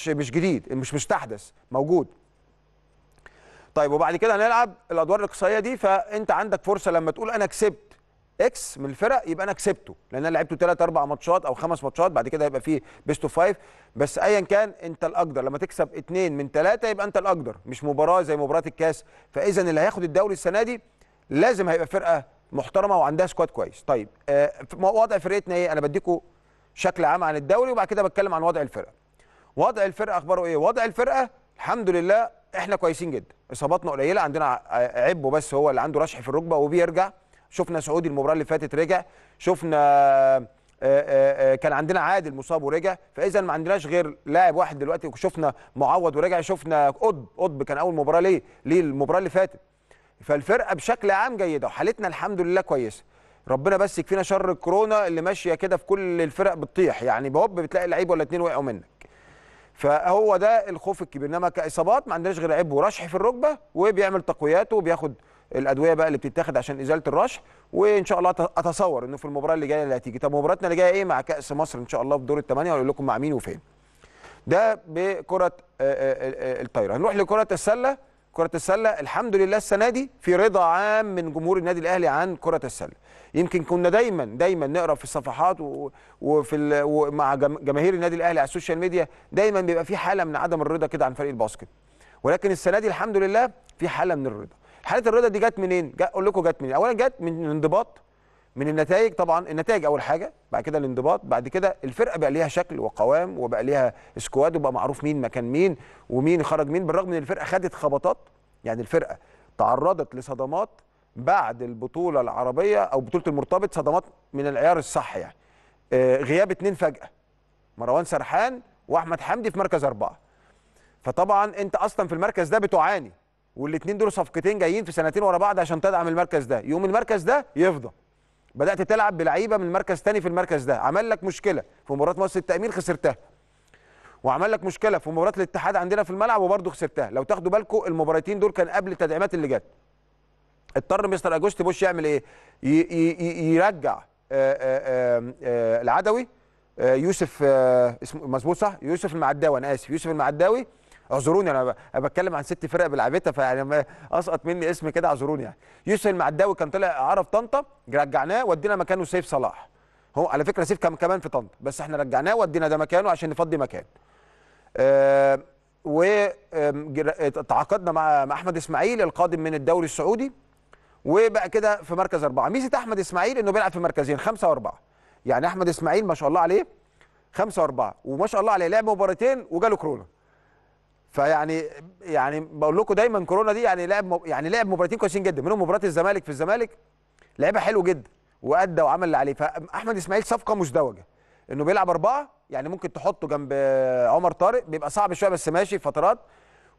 مش مش جديد مش مستحدث موجود طيب وبعد كده هنلعب الادوار الاقصائيه دي فانت عندك فرصه لما تقول انا كسبت اكس من الفرق يبقى انا كسبته لان انا لعبته 3 4 ماتشات او 5 ماتشات بعد كده هيبقى فيه بيست اوف 5 بس ايا كان انت الاقدر لما تكسب 2 من 3 يبقى انت الاقدر مش مباراه زي مباراه الكاس فاذا اللي هياخد الدوري السنه دي لازم هيبقى فرقه محترمه وعندها سكواد كويس طيب آه وضع فرقتنا ايه انا بديكوا شكل عام عن الدوري وبعد كده بتكلم عن وضع الفرقه وضع الفرقه اخباره ايه وضع الفرقه الحمد لله احنا كويسين جدا اصاباتنا قليله عندنا عبه بس هو اللي عنده رشح في الركبه وبيرجع شفنا سعودي المباراه اللي فاتت رجع شفنا آه، آه، آه، كان عندنا عادل مصاب ورجع فاذا ما عندناش غير لاعب واحد دلوقتي وشفنا معوض ورجع شفنا قطب قطب كان اول مباراه ليه ليه المباراه اللي فاتت فالفرقه بشكل عام جيده وحالتنا الحمد لله كويسه ربنا بس يكفينا شر الكورونا اللي ماشيه كده في كل الفرق بتطيح يعني بهوب بتلاقي لعيب ولا اتنين وقعوا منك فهو ده الخوف الكبير انما كاصابات ما عندناش غير عيب ورشح في الركبه وبيعمل تقوياته وبياخد الادويه بقى اللي بتتاخد عشان ازاله الرشح وان شاء الله اتصور انه في المباراه اللي جايه اللي هتيجي طب مباراتنا اللي جايه ايه مع كاس مصر ان شاء الله في دور الثمانيه هقول لكم مع مين وفين ده بكره الطايره هنروح لكره السله كرة السلة الحمد لله السنة دي في رضا عام من جمهور النادي الأهلي عن كرة السلة يمكن كنا دايما دايما نقرا في الصفحات وفي مع جماهير النادي الأهلي على السوشيال ميديا دايما بيبقى في حالة من عدم الرضا كده عن فريق الباسكت ولكن السنة دي الحمد لله في حالة من الرضا حالة الرضا دي جت منين؟ أقول لكم جت منين؟ أولا جت من انضباط من النتائج طبعا النتائج اول حاجه بعد كده الانضباط بعد كده الفرقه بقى ليها شكل وقوام وبقى ليها سكواد وبقى معروف مين مكان مين ومين خرج مين بالرغم ان الفرقه خدت خبطات يعني الفرقه تعرضت لصدمات بعد البطوله العربيه او بطوله المرتبط صدمات من العيار الصح يعني آه، غياب اتنين فجاه مروان سرحان واحمد حمدي في مركز اربعه فطبعا انت اصلا في المركز ده بتعاني والاثنين دول صفقتين جايين في سنتين ورا بعض عشان تدعم المركز ده يقوم المركز ده يفضى بدات تلعب بلعيبه من مركز تاني في المركز ده عمل لك مشكله في مباراه مصر التامين خسرتها وعمل لك مشكله في مباراه الاتحاد عندنا في الملعب وبرده خسرتها لو تاخدوا بالكم المباراتين دول كان قبل التدعيمات اللي جت اضطر مستر اجوست بوش يعمل ايه يرجع آآ آه، آآ آه، آه، العدوي يوسف اسمه مظبوط صح يوسف المعداوي انا اسف يوسف المعداوي اعذروني انا بتكلم عن ست فرق بلعبتها فيعني اسقط مني اسم كده اعذروني يعني يوسف المعداوي كان طلع عرف طنطا رجعناه ودينا مكانه سيف صلاح هو على فكره سيف كان كمان في طنطا بس احنا رجعناه ودينا ده مكانه عشان نفضي مكان آه تعاقدنا مع احمد اسماعيل القادم من الدوري السعودي وبقى كده في مركز اربعه ميزه احمد اسماعيل انه بيلعب في مركزين خمسه واربعه يعني احمد اسماعيل ما شاء الله عليه خمسه واربعه وما شاء الله عليه لعب مباراتين وجاله كورونا فيعني يعني بقول لكم دايما كورونا دي يعني لعب يعني لعب مباراتين كويسين جدا منهم مباراه الزمالك في الزمالك لعبها حلو جدا وادى وعمل اللي عليه فاحمد اسماعيل صفقه مزدوجه انه بيلعب اربعه يعني ممكن تحطه جنب عمر طارق بيبقى صعب شويه بس ماشي فترات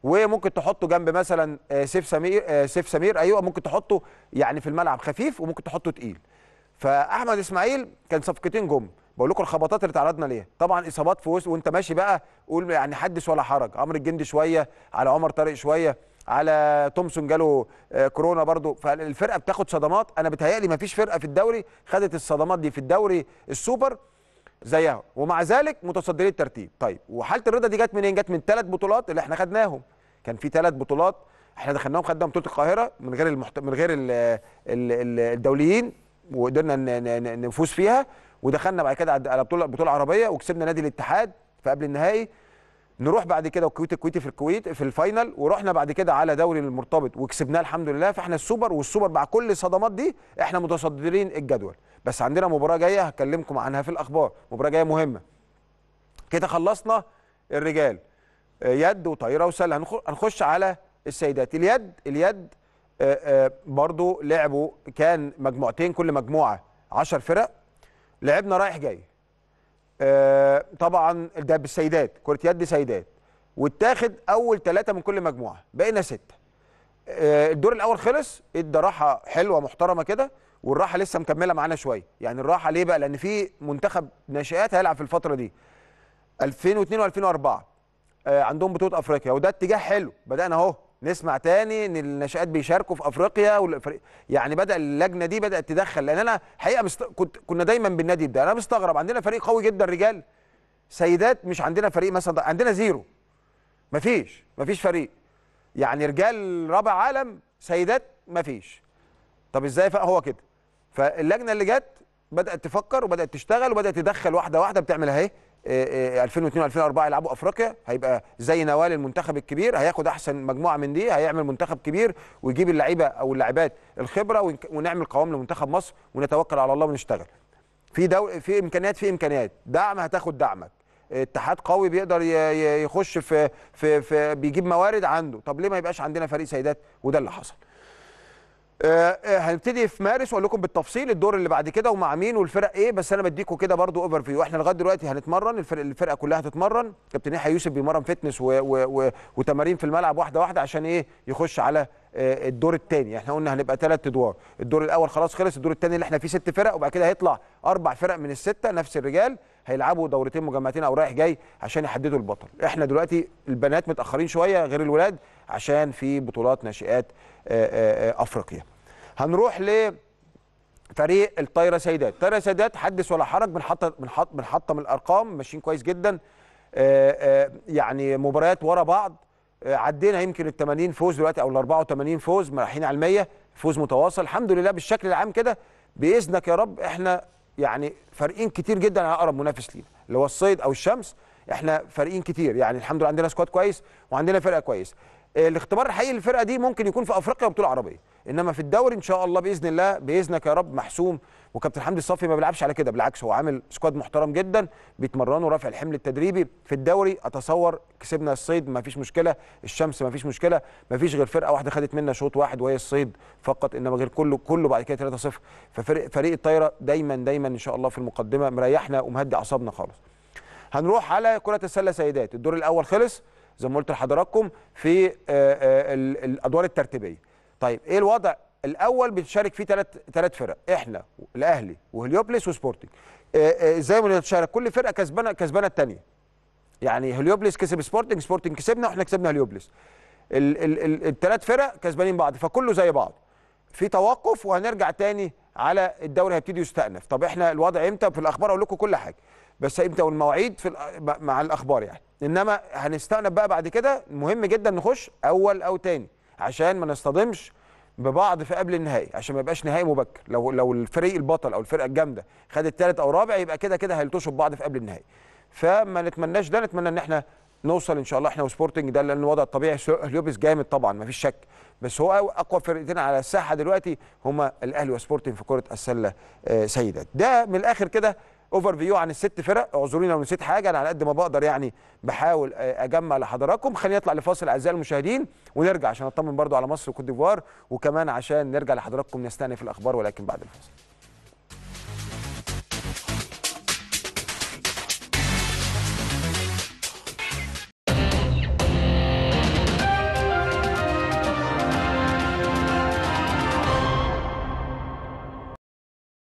وممكن تحطه جنب مثلا آه، سيف سمير آه، سيف سمير ايوه ممكن تحطه يعني في الملعب خفيف وممكن تحطه تقيل فاحمد اسماعيل كان صفقتين جم بقول لكم الخبطات اللي تعرضنا ليها طبعا اصابات في وسط وانت ماشي بقى قول يعني حدث ولا حرج عمرو الجندي شويه على عمر طارق شويه على تومسون جاله آه، كورونا برضو فالفرقه بتاخد صدمات انا بتهيألي ما فيش فرقه في الدوري خدت الصدمات دي في الدوري السوبر زيها ومع ذلك متصدري الترتيب طيب وحاله الرضا دي جت منين جت من ثلاث بطولات اللي احنا خدناهم كان في ثلاث بطولات احنا دخلناهم خدنا بطوله القاهره من غير المحت... من غير الدوليين وقدرنا نفوز فيها ودخلنا بعد كده على بطوله بطوله عربيه وكسبنا نادي الاتحاد في قبل النهائي نروح بعد كده الكويت الكويتي في الكويت في الفاينل ورحنا بعد كده على دوري المرتبط وكسبناه الحمد لله فاحنا السوبر والسوبر مع كل الصدمات دي احنا متصدرين الجدول بس عندنا مباراه جايه هكلمكم عنها في الاخبار مباراه جايه مهمه كده خلصنا الرجال آه، يد وطايره وسله هنخش على السيدات اليد اليد آه، آه، برضو لعبوا كان مجموعتين كل مجموعه 10 فرق لعبنا رايح جاي آه طبعا ده بالسيدات كره يد سيدات واتاخد اول ثلاثه من كل مجموعه بقينا سته آه الدور الاول خلص ادى راحه حلوه محترمه كده والراحه لسه مكمله معانا شويه يعني الراحه ليه بقى لان في منتخب ناشئات هيلعب في الفتره دي 2002 و2004 آه عندهم بطوله افريقيا وده اتجاه حلو بدانا اهو نسمع تاني ان الناشئات بيشاركوا في افريقيا والفريق يعني بدا اللجنه دي بدات تدخل لان انا حقيقه مست... كنت كنا دايما بالنادي ده انا مستغرب عندنا فريق قوي جدا رجال سيدات مش عندنا فريق مثلا عندنا زيرو مفيش مفيش فريق يعني رجال رابع عالم سيدات مفيش طب ازاي بقى هو كده فاللجنه اللي جت بدات تفكر وبدات تشتغل وبدات تدخل واحده واحده بتعمل اهي 2002 آه، 2004 آه، يلعبوا افريقيا هيبقى زي نوال المنتخب الكبير هياخد احسن مجموعه من دي هيعمل منتخب كبير ويجيب اللعيبه او اللاعبات الخبره ونعمل قوام لمنتخب مصر ونتوكل على الله ونشتغل في دو... في امكانيات في امكانيات دعم هتاخد دعمك اتحاد قوي بيقدر يخش في في, في بيجيب موارد عنده طب ليه ما يبقاش عندنا فريق سيدات وده اللي حصل آه، آه، هنبتدي في مارس واقول لكم بالتفصيل الدور اللي بعد كده ومع مين والفرق ايه بس انا بديكم كده برضو اوفر فيو احنا لغايه دلوقتي هنتمرن الفرق الفرقه كلها هتتمرن كابتن يحيى يوسف بيمرن فتنس و... و... و... وتمارين في الملعب واحده واحده عشان ايه يخش على آه، الدور الثاني احنا قلنا هنبقى ثلاث ادوار الدور الاول خلاص خلص الدور الثاني اللي احنا فيه ست فرق وبعد كده هيطلع اربع فرق من السته نفس الرجال هيلعبوا دورتين مجمعتين او رايح جاي عشان يحددوا البطل احنا دلوقتي البنات متاخرين شويه غير الولاد عشان في بطولات ناشئات آه، آه، آه، افريقيا هنروح ل فريق الطايره سيدات الطايره سيدات حدث ولا حرج بنحط بنحط بنحطم الارقام ماشيين كويس جدا يعني مباريات ورا بعض عدينا يمكن ال 80 فوز دلوقتي او ال 84 فوز رايحين على 100 فوز متواصل الحمد لله بالشكل العام كده باذنك يا رب احنا يعني فارقين كتير جدا على اقرب منافس لينا اللي هو الصيد او الشمس احنا فارقين كتير يعني الحمد لله عندنا سكواد كويس وعندنا فرقه كويس آه، الاختبار الحقيقي للفرقه دي ممكن يكون في افريقيا وبطوله عربيه انما في الدوري ان شاء الله باذن الله باذنك يا رب محسوم وكابتن حمدي الصافي ما بيلعبش على كده بالعكس هو عامل سكواد محترم جدا بيتمرنوا رافع الحمل التدريبي في الدوري اتصور كسبنا الصيد ما فيش مشكله الشمس ما فيش مشكله ما فيش غير فرقه واحده خدت منا شوط واحد وهي الصيد فقط انما غير كله كله بعد كده 3 0 ففريق فريق الطايره دايما دايما ان شاء الله في المقدمه مريحنا ومهدي اعصابنا خالص هنروح على كره السله سيدات الدور الاول خلص زي ما قلت لحضراتكم في آه، آه، الادوار الترتيبيه طيب ايه الوضع الاول بتشارك فيه ثلاث ثلاث فرق احنا الاهلي وهليوبلس وسبورتنج آه، آه، ازاي بنتشارك كل فرقه كسبانه كسبانه الثانيه يعني هليوبلس كسب سبورتنج سبورتنج كسبنا واحنا كسبنا هليوبلس الثلاث فرق كسبانين بعض فكله زي بعض في توقف وهنرجع تاني على الدوري هيبتدي يستأنف طب احنا الوضع امتى في الاخبار اقول لكم كل حاجه بس امتى والمواعيد في مع الاخبار يعني انما هنستأنف بقى بعد كده مهم جدا نخش اول او تاني عشان ما نصطدمش ببعض في قبل النهائي عشان ما يبقاش نهائي مبكر لو لو الفريق البطل او الفرقه الجامده خد الثالث او الرابع يبقى كده كده هيلطشوا ببعض في قبل النهائي فما نتمناش ده نتمنى ان احنا نوصل ان شاء الله احنا وسبورتنج ده لان الوضع الطبيعي هليوبس جامد طبعا ما فيش شك بس هو اقوى فرقتين على الساحه دلوقتي هما الاهلي وسبورتنج في كره السله آه، سيدات ده من الاخر كده اوفر فيو عن الست فرق اعذروني لو نسيت حاجه انا على قد ما بقدر يعني بحاول آه، اجمع لحضراتكم خلينا نطلع لفاصل اعزائي المشاهدين ونرجع عشان اطمن برضو على مصر وكوت ديفوار وكمان عشان نرجع لحضراتكم نستأنف الاخبار ولكن بعد الفاصل